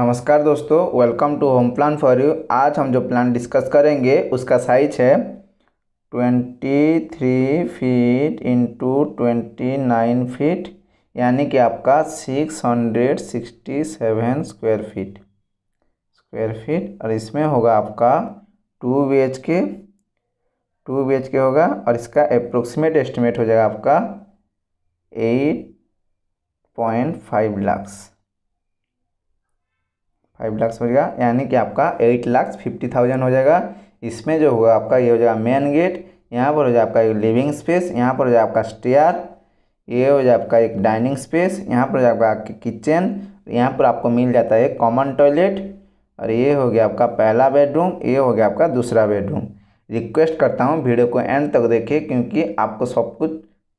नमस्कार दोस्तों welcome to home plan for you आज हम जो प्लान डिस्कस करेंगे उसका साइज है twenty three feet into twenty nine feet यानी कि आपका six hundred sixty seven square feet square feet और इसमें होगा आपका two B H K two B H K होगा और इसका अप्रोक्सीमेट एस्टिमेट हो जाएगा आपका eight point five lakh five lakh हो जाएगा यानी कि आपका एट लाख फिफ्टी थाउजेंड हो जाएगा इसमें जो होगा आपका ये हो जाएगा मेन गेट यहाँ पर हो जाए आपका लिविंग स्पेस यहाँ पर हो जाए आपका स्टेयर ये हो जाए आपका एक डाइनिंग स्पेस यहाँ पर हो जाए आपका किचन यहाँ पर आपको मिल जाता है एक कॉमन टॉयलेट और ये हो गया आपका पहला बेडरूम ये हो गया आपका दूसरा बेडरूम रिक्वेस्ट करता हूँ वीडियो को एंड तक देखिए क्योंकि आपको सब कुछ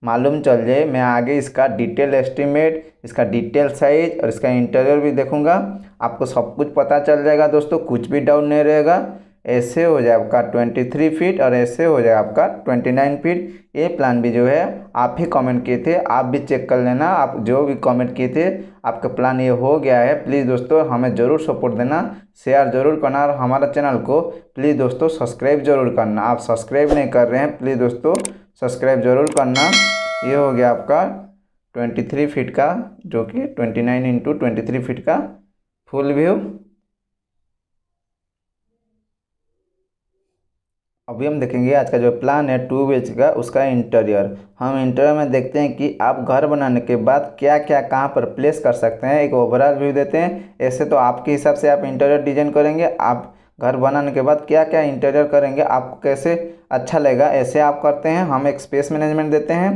मालूम चल जाए मैं आगे इसका डिटेल एस्टीमेट इसका डिटेल साइज और इसका इंटरियर भी देखूंगा आपको सब कुछ पता चल जाएगा दोस्तों कुछ भी डाउन नहीं रहेगा ऐसे हो जाए आपका ट्वेंटी थ्री फीट और ऐसे हो जाए आपका ट्वेंटी नाइन फीट ये प्लान भी जो है आप ही कमेंट किए थे आप भी चेक कर लेना आप जो भी कमेंट किए थे आपका प्लान ये हो गया है प्लीज़ दोस्तों हमें ज़रूर सपोर्ट देना शेयर ज़रूर करना और हमारा चैनल को प्लीज़ दोस्तों सब्सक्राइब ज़रूर करना आप सब्सक्राइब नहीं कर रहे हैं प्लीज़ दोस्तों सब्सक्राइब ज़रूर करना ये हो गया आपका 23 फीट का जो कि 29 नाइन इंटू ट्वेंटी फीट का फुल व्यू अभी हम देखेंगे आज का जो प्लान है टू बी का उसका इंटीरियर हम इंटीरियर में देखते हैं कि आप घर बनाने के बाद क्या क्या कहाँ पर प्लेस कर सकते हैं एक ओवरऑल व्यू देते हैं ऐसे तो आपके हिसाब से आप इंटीरियर डिजाइन करेंगे आप घर बनाने के बाद क्या क्या इंटीरियर करेंगे आपको कैसे अच्छा लगेगा ऐसे आप करते हैं हम एक स्पेस मैनेजमेंट देते हैं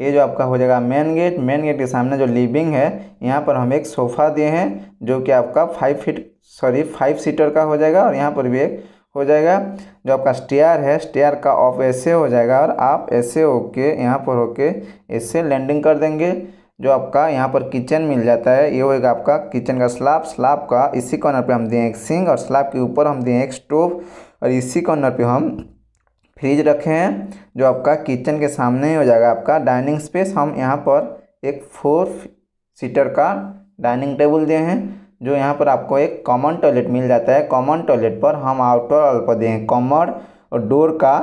ये जो आपका हो जाएगा मेन गेट मेन गेट के सामने जो लिविंग है यहाँ पर हम एक सोफ़ा दिए हैं जो कि आपका five feet sorry five seater का हो जाएगा और यहाँ पर भी एक हो जाएगा जो आपका स्टेयर है स्टेयर का ऑफ ऐसे हो जाएगा और आप ऐसे होके यहाँ पर होके ऐसे लैंडिंग कर देंगे जो आपका यहाँ पर किचन मिल जाता है ये होएगा आपका किचन का स्लाब स्लाब का इसी कॉर्नर पे हम दें एक सिंक और स्लाब के ऊपर हम दें एक स्टोव और इसी कॉर्नर पे हम फ्रिज रखे हैं जो आपका किचन के सामने ही हो जाएगा आपका डाइनिंग स्पेस हम यहाँ पर एक फोर सीटर का डाइनिंग टेबल दिए हैं जो यहाँ पर आपको एक कॉमन टॉयलेट मिल जाता है कॉमन टॉयलेट पर हम आउटर ऑल पर दें कॉमर और डोर का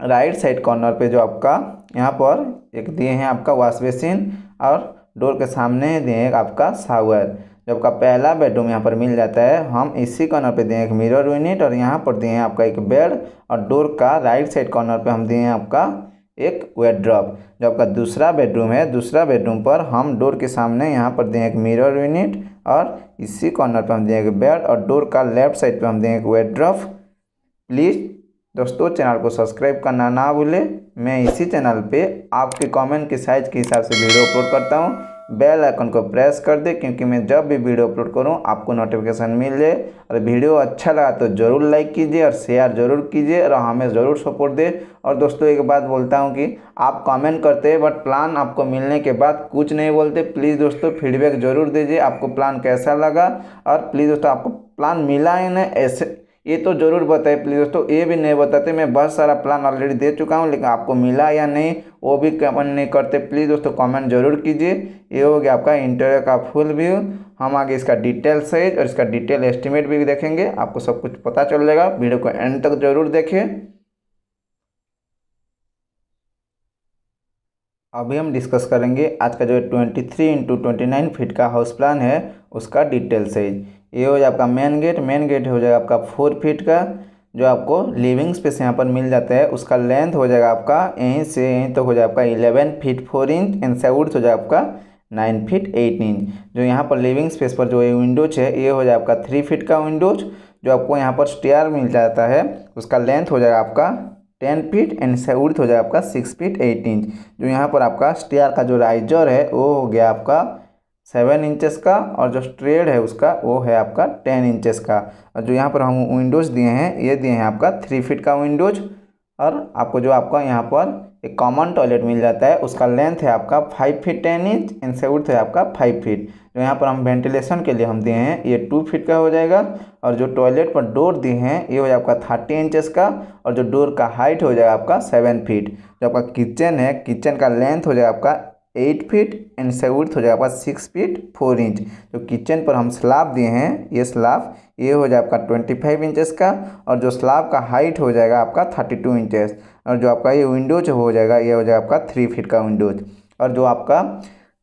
राइट साइड कॉर्नर पे जो आपका यहाँ पर एक दिए हैं आपका वॉश बेसिन और डोर के सामने दें आपका सावर जो आपका पहला बेडरूम यहाँ पर मिल जाता है हम इसी कॉर्नर पे दें एक मिरर यूनिट और यहाँ पर दिए आपका एक बेड और डोर का राइट साइड कॉर्नर पे हम दिए आपका एक वेड्रॉप जो आपका दूसरा बेडरूम है दूसरा बेडरूम पर हम डोर के सामने यहाँ पर दें एक मिरर यूनिट और इसी कॉर्नर पर हम दें एक बेड और डोर का लेफ्ट साइड पर हम दें एक वेड्रॉप प्लीज़ दोस्तों चैनल को सब्सक्राइब करना ना भूलें मैं इसी चैनल पे आपके कमेंट के साइज के हिसाब से वीडियो अपलोड करता हूँ बेल आइकन को प्रेस कर दे क्योंकि मैं जब भी वीडियो अपलोड करूँ आपको नोटिफिकेशन मिल जाए और वीडियो अच्छा लगा तो ज़रूर लाइक कीजिए और शेयर ज़रूर कीजिए और हमें ज़रूर सपोर्ट दे और दोस्तों एक बात बोलता हूँ कि आप कमेंट करते हैं बट प्लान आपको मिलने के बाद कुछ नहीं बोलते प्लीज़ दोस्तों फीडबैक ज़रूर दीजिए आपको प्लान कैसा लगा और प्लीज़ दोस्तों आपको प्लान मिला ही नहीं ऐसे ये तो ज़रूर बताए प्लीज़ दोस्तों ये भी नहीं बताते मैं बहुत सारा प्लान ऑलरेडी दे चुका हूँ लेकिन आपको मिला या नहीं वो भी कमेंट नहीं करते प्लीज़ दोस्तों कमेंट जरूर कीजिए ये हो गया आपका इंटरव्यू का फुल व्यू हम आगे इसका डिटेल साइज और इसका डिटेल एस्टिमेट भी देखेंगे आपको सब कुछ पता चल जाएगा वीडियो को एंड तक जरूर देखिए अभी हम डिस्कस करेंगे आज का जो twenty three into twenty nine feet का हाउस प्लान है उसका डिटेल साइज ये हो जाए आपका मेन गेट मेन गेट हो जाएगा आपका फोर फीट का जो आपको लिविंग स्पेस यहाँ पर मिल जाता है उसका लेंथ हो जाएगा आपका यहीं से यहीं तो हो जाए आपका eleven feet four inch and साउथ हो जाए आपका नाइन फीट एट इंच जो यहाँ पर लिविंग स्पेस पर जो ये विंडोज है ये हो जाए आपका थ्री फीट का विंडोज जो आपको यहाँ पर स्टेयर मिल जाता है उसका लेंथ हो जाएगा आपका टेन फीट एंड उर्थ हो जाएगा आपका सिक्स फीट एट इंच जो यहाँ पर आपका स्टेयर का जो राइजर है वो हो गया आपका सेवन इंचेस का और जो स्ट्रेड है उसका वो है आपका टेन इंचेस का और जो यहाँ पर हम विंडोज़ दिए हैं ये दिए हैं आपका थ्री फीट का विंडोज़ और आपको जो आपका यहाँ पर एक कॉमन टॉयलेट मिल जाता है उसका लेंथ है आपका five feet ten inch and सेवर्थ है आपका फाइव फीट जो यहाँ पर हम वेंटिलेशन के लिए हम दिए हैं ये टू फीट का हो जाएगा और जो टॉयलेट पर डोर दिए हैं ये हो जाए आपका थर्टी इंचेस का और जो डोर का हाइट हो जाएगा आपका सेवन फीट जो आपका किचन है किचन का लेंथ हो जाएगा आपका एट फीट एंड सेवर्थ हो जाएगा आपका सिक्स फीट फोर इंच जो किचन पर हम स्लाब दिए हैं ये स्लाब ये हो जाएगा आपका ट्वेंटी फाइव इंचेस का और जो स्लाब का हाइट हो जाएगा आपका थर्टी टू इंचेस और जो आपका ये विंडोज हो जाएगा ये हो जाएगा आपका थ्री फीट का विंडोज और जो आपका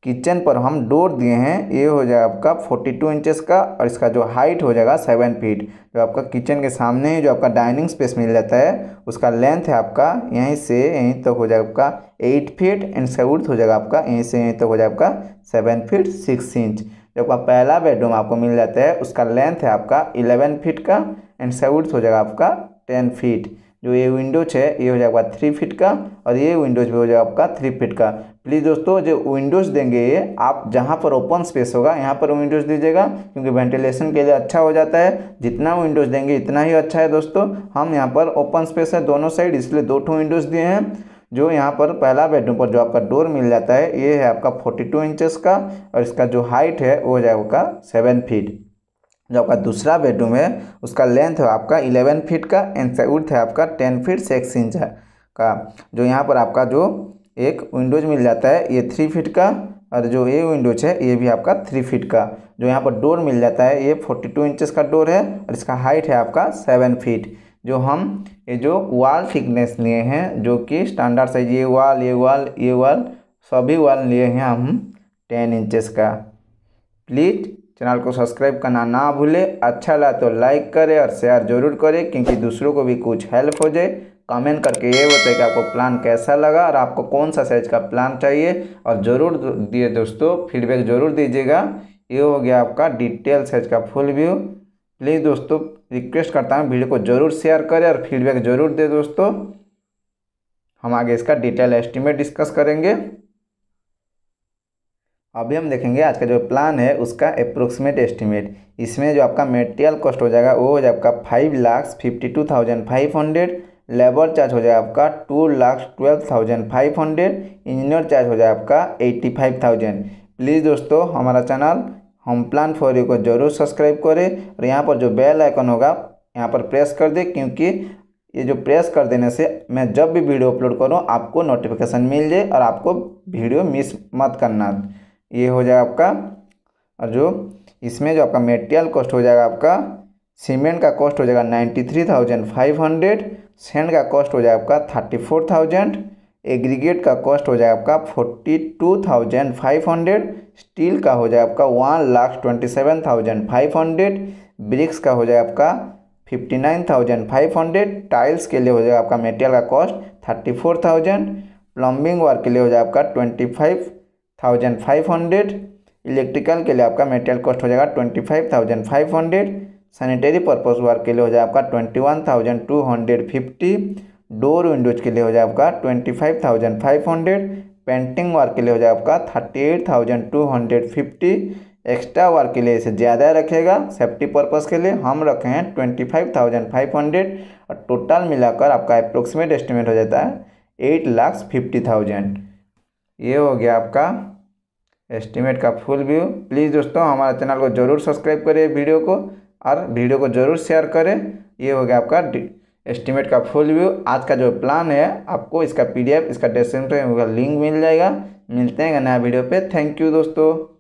किचन पर हम डोर दिए हैं ये हो जाएगा आपका 42 टू का और इसका जो हाइट हो जाएगा सेवन फीट जो आपका किचन के सामने जो आपका डाइनिंग स्पेस मिल जाता है उसका लेंथ है आपका यहीं से यहीं तक तो हो जाएगा आपका एट फीट एंड इसका उर्थ हो जाएगा आपका यहीं से यहीं तक तो हो जाएगा आपका सेवन फीट सिक्स इंच जो आपका पहला बेडरूम आपको मिल जाता है उसका लेंथ है आपका इलेवन फीट का एंड इसका उर्थ हो जाएगा आपका टेन फीट जो ये विंडोज है ये हो जाएगा थ्री फिट का और ये विंडोज भी हो जाएगा आपका थ्री फिट का प्लीज़ दोस्तों जो विंडोज़ देंगे ये आप जहाँ पर ओपन स्पेस होगा यहाँ पर विंडोज़ दीजिएगा क्योंकि वेंटिलेशन के लिए अच्छा हो जाता है जितना विंडोज़ देंगे इतना ही अच्छा है दोस्तों हम यहाँ पर ओपन स्पेस है दोनों साइड इसलिए दो टू विंडोज़ दिए हैं जो यहाँ पर पहला बेडरूम पर जो आपका डोर मिल जाता है ये है आपका फोर्टी टू इंचज़ का और इसका जो हाइट है वो हो जाएगा सेवन फीट जो आपका दूसरा बेडरूम है उसका लेंथ है आपका इलेवन फीट का एंड उर्थ है आपका टेन फीट सिक्स इंच का जो यहाँ पर आपका जो एक विंडोज मिल जाता है ये थ्री फीट का और जो ये विंडोज है ये भी आपका थ्री फीट का जो यहाँ पर डोर मिल जाता है ये फोर्टी टू इंचज़ का डोर है और इसका हाइट है आपका सेवन फीट जो हम ये जो वॉल थिकनेस लिए हैं जो कि स्टैंडर्ड साइज ये वॉल ये वॉल ये वॉल सभी वॉल लिए हैं हम टेन इंचेस का प्लीज चैनल को सब्सक्राइब करना ना भूले अच्छा लगा तो लाइक करें और शेयर जरूर करें क्योंकि दूसरों को भी कुछ हेल्प हो जाए कमेंट करके ये बताए कि आपको प्लान कैसा लगा और आपको कौन सा साइज का प्लान चाहिए और ज़रूर दिए दोस्तों फीडबैक ज़रूर दीजिएगा ये हो गया आपका डिटेल साइज का फुल व्यू प्लीज़ दोस्तों रिक्वेस्ट करता हूँ वीडियो को ज़रूर शेयर करें और फीडबैक ज़रूर दे दोस्तों हम आगे इसका डिटेल एस्टिमेट डिस्कस करेंगे अभी हम देखेंगे आज का जो प्लान है उसका अप्रोक्सीमेट एस्टिमेट इसमें जो आपका मेटेरियल कॉस्ट हो जाएगा वो हो जाएगा आपका five lakh fifty two thousand five hundred labour charge हो जाएगा आपका two lakh twelve thousand five hundred engineer charge हो जाएगा आपका एट्टी फाइव थाउजेंड प्लीज़ दोस्तों हमारा चैनल हम प्लान फॉर यू को जरूर सब्सक्राइब करें और यहाँ पर जो बेल आइकन होगा यहाँ पर प्रेस कर दें क्योंकि ये जो प्रेस कर देने से मैं जब भी वीडियो अपलोड करूँ आपको नोटिफिकेशन मिल जाए और आपको वीडियो मिस मत करना ये हो जाएगा आपका और जो इसमें जो आपका मेटेरियल कॉस्ट हो जाएगा आपका सीमेंट का कॉस्ट हो जाएगा ninety three thousand five hundred sand का कॉस्ट हो जाएगा आपका थर्टी फोर थाउजेंड एग्रीगेट का कॉस्ट हो जाएगा आपका forty two thousand five hundred steel का हो जाएगा आपका one lakh twenty seven thousand five hundred bricks का हो जाएगा आपका fifty nine thousand five hundred tiles के लिए हो जाएगा आपका मेटेरियल का cost thirty four thousand plumbing work के लिए हो जाएगा आपका twenty five thousand five hundred electrical के लिए आपका मेटेरियल कॉस्ट हो जाएगा twenty five thousand five hundred sanitary purpose work के लिए हो जाएगा आपका twenty one thousand two hundred fifty door windows के लिए हो जाएगा आपका twenty five thousand five hundred painting work के लिए हो जाएगा आपका thirty eight thousand two hundred fifty extra work के लिए इसे ज़्यादा रखेगा सेफ्टी पर्पज़ के लिए हम रखे हैं twenty five thousand five hundred और टोटल मिलाकर आपका अप्रोक्सीमेट एस्टिमेट हो जाता है एट लाख फिफ्टी थाउजेंड ये हो गया आपका एस्टिमेट का फुल व्यू प्लीज़ दोस्तों हमारे चैनल को ज़रूर सब्सक्राइब करें वीडियो को और वीडियो को ज़रूर शेयर करें ये हो गया आपका एस्टिमेट का फुल व्यू आज का जो प्लान है आपको इसका पीडीएफ इसका डिस्क्रिप्शन का लिंक मिल जाएगा मिलते हैं नया वीडियो पे थैंक यू दोस्तों